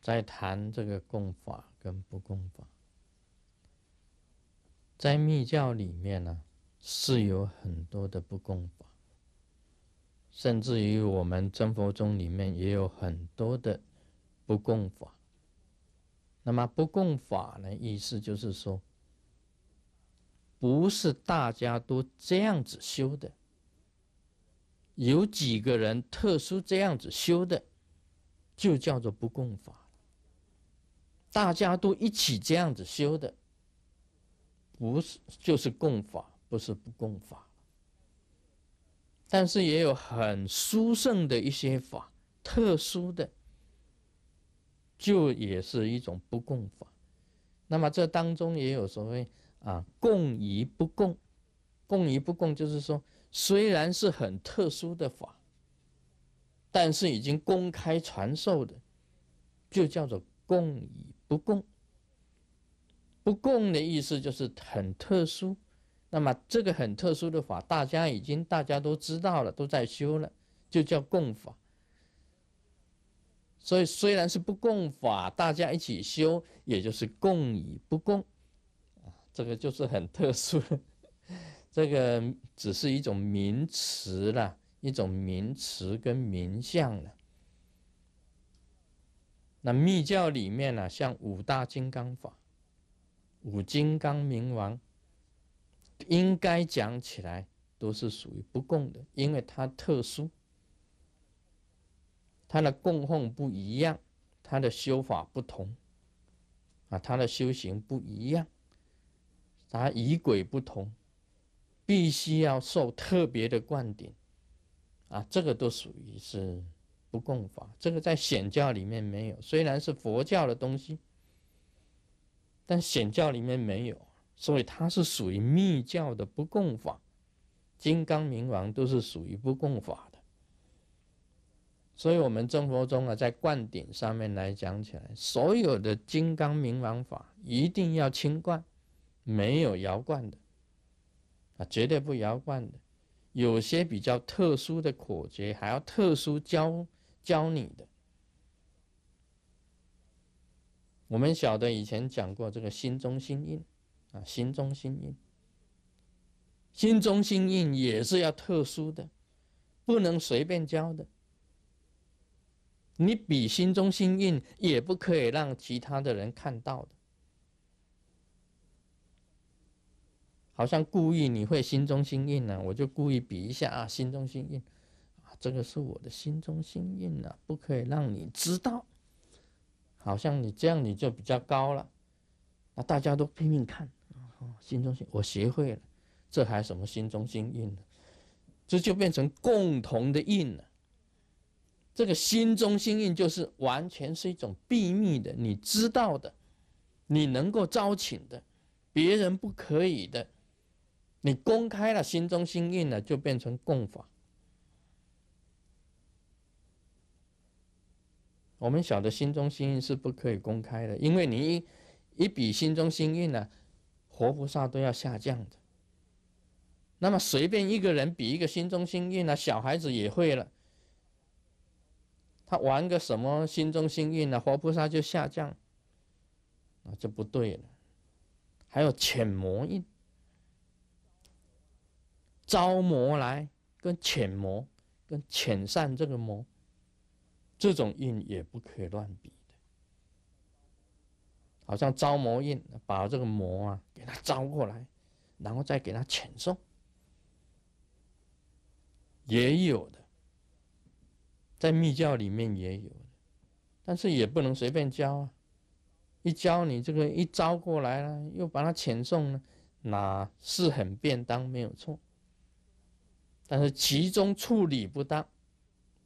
在谈这个共法跟不共法，在密教里面呢，是有很多的不共法，甚至于我们真佛宗里面也有很多的不共法。那么不共法呢，意思就是说，不是大家都这样子修的，有几个人特殊这样子修的。就叫做不共法，大家都一起这样子修的，不是就是共法，不是不共法。但是也有很殊胜的一些法，特殊的，就也是一种不共法。那么这当中也有所谓啊，共与不共，共与不共就是说，虽然是很特殊的法。但是已经公开传授的，就叫做共与不共。不共的意思就是很特殊，那么这个很特殊的法，大家已经大家都知道了，都在修了，就叫共法。所以虽然是不共法，大家一起修，也就是共与不共，啊，这个就是很特殊，这个只是一种名词了。一种名词跟名相了。那密教里面呢，像五大金刚法、五金刚明王，应该讲起来都是属于不共的，因为它特殊，它的供奉不一样，它的修法不同，啊，它的修行不一样，它与鬼不同，必须要受特别的灌顶。啊，这个都属于是不共法，这个在显教里面没有，虽然是佛教的东西，但显教里面没有，所以它是属于密教的不共法。金刚明王都是属于不共法的，所以我们正国中啊，在灌顶上面来讲起来，所有的金刚明王法一定要清灌，没有摇灌的，啊，绝对不摇灌的。有些比较特殊的口诀，还要特殊教教你的。我们晓得以前讲过这个心中心印，啊，心中心印，心中心印也是要特殊的，不能随便教的。你比心中心印，也不可以让其他的人看到的。好像故意你会心中心印呢，我就故意比一下啊，心中心印，啊，这个是我的心中心印啊，不可以让你知道，好像你这样你就比较高了，那大家都拼命看，心中心，我学会了，这还什么心中心印呢？这就变成共同的印了。这个心中心印就是完全是一种秘密的，你知道的，你能够招请的，别人不可以的。你公开了心中心印呢，就变成共法。我们晓得心中心印是不可以公开的，因为你一一比心中心印呢，活菩萨都要下降的。那么随便一个人比一个心中心印呢，小孩子也会了。他玩个什么心中心印呢？活菩萨就下降，那就不对了。还有浅魔印。招魔来，跟遣魔、跟遣散这个魔，这种印也不可以乱比的。好像招魔印，把这个魔啊给他招过来，然后再给他遣送，也有的，在密教里面也有的，但是也不能随便教啊。一教你这个一招过来了，又把他遣送呢，哪是很便当，没有错。但是其中处理不当，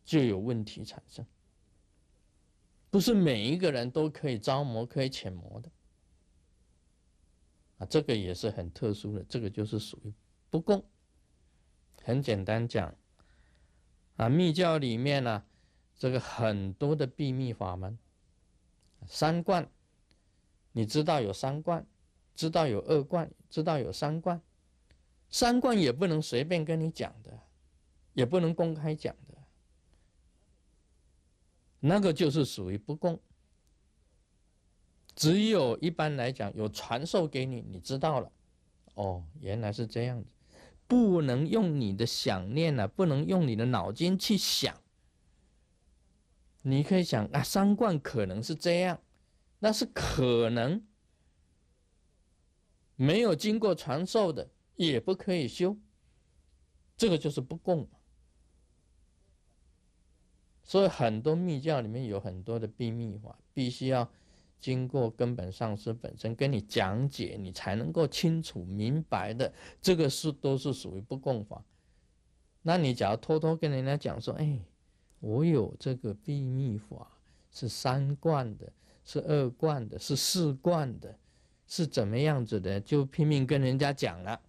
就有问题产生。不是每一个人都可以招魔、可以遣魔的，啊，这个也是很特殊的。这个就是属于不公。很简单讲，啊，密教里面呢，这个很多的秘密法门，三观，你知道有三观，知道有二观，知道有三观。三观也不能随便跟你讲的，也不能公开讲的，那个就是属于不公。只有一般来讲，有传授给你，你知道了，哦，原来是这样子，不能用你的想念啊，不能用你的脑筋去想。你可以想啊，三观可能是这样，那是可能，没有经过传授的。也不可以修，这个就是不共。所以很多密教里面有很多的秘密法，必须要经过根本上师本身跟你讲解，你才能够清楚明白的。这个是都是属于不共法。那你假如偷偷跟人家讲说：“哎，我有这个秘密法，是三观的，是二观的，是四观的，是怎么样子的？”就拼命跟人家讲了。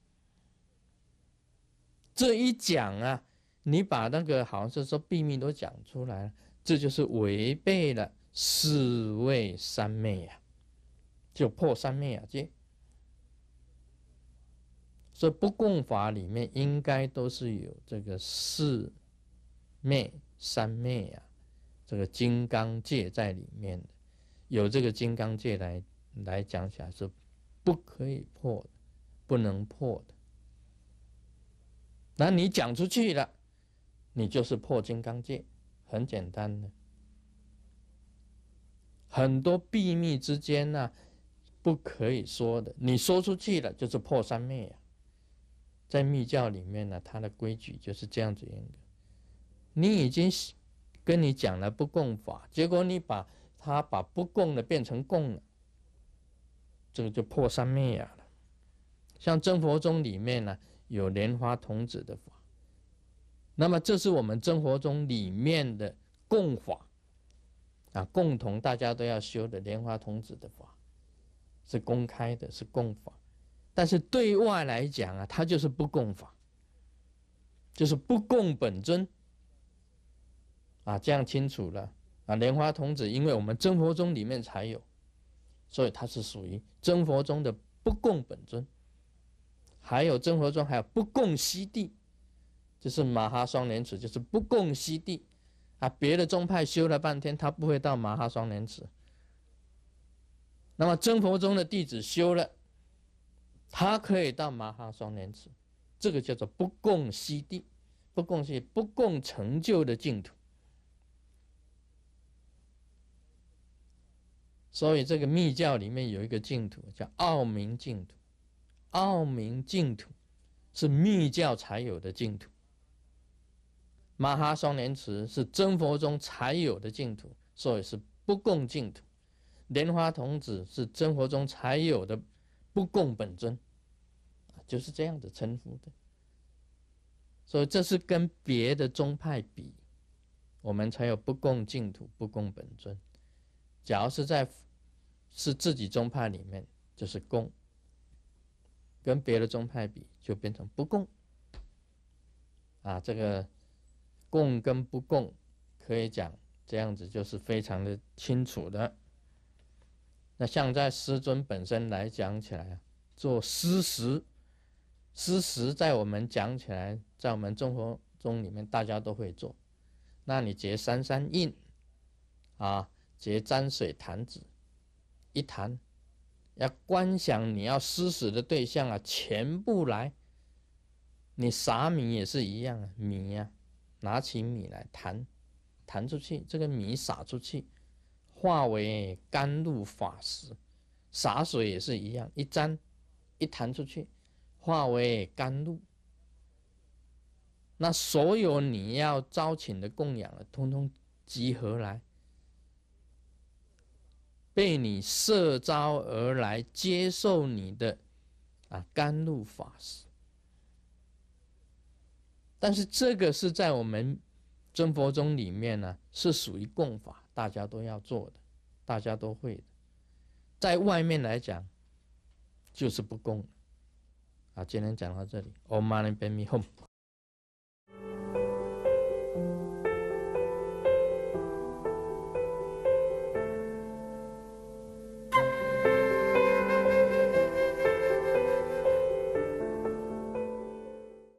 这一讲啊，你把那个好像是说秘密都讲出来了，这就是违背了四位三昧呀，就破三昧啊，这。所以不共法里面应该都是有这个四昧三昧啊，这个金刚戒在里面的，有这个金刚戒来来讲起来是不可以破的，不能破的。那你讲出去了，你就是破金刚戒，很简单的。很多秘密之间呢，不可以说的。你说出去了，就是破三昧呀。在密教里面呢，它的规矩就是这样子严格。你已经跟你讲了不共法，结果你把他把不共的变成共了，这个就破三昧呀了。像真佛宗里面呢。有莲花童子的法，那么这是我们真佛中里面的共法啊，共同大家都要修的莲花童子的法是公开的，是共法。但是对外来讲啊，它就是不共法，就是不共本尊啊。这样清楚了啊，莲花童子，因为我们真佛宗里面才有，所以它是属于真佛宗的不共本尊。还有真佛宗，还有不共西地，就是马哈双莲池，就是不共西地，啊，别的宗派修了半天，他不会到马哈双莲池。那么真佛宗的弟子修了，他可以到马哈双莲池，这个叫做不共西地，不共西不共成就的净土。所以这个密教里面有一个净土叫奥明净土。奥明净土是密教才有的净土，马哈双莲池是真佛中才有的净土，所以是不共净土。莲花童子是真佛中才有的，不共本尊，就是这样子称呼的。所以这是跟别的宗派比，我们才有不共净土、不共本尊。假如是在是自己宗派里面，就是共。跟别的宗派比，就变成不共啊。这个共跟不共，可以讲这样子就是非常的清楚的。那像在师尊本身来讲起来啊，做师实，师实在我们讲起来，在我们众佛中里面大家都会做。那你结三三印啊，结沾水坛子一坛。要观想你要施舍的对象啊，全部来。你撒米也是一样啊，米呀，拿起米来弹，弹出去，这个米撒出去，化为甘露法师，洒水也是一样，一沾，一弹出去，化为甘露。那所有你要招请的供养了，通通集合来。被你摄招而来接受你的啊甘露法师。但是这个是在我们尊佛宗里面呢，是属于共法，大家都要做的，大家都会的。在外面来讲，就是不共啊，今天讲到这里。Mani m o o e h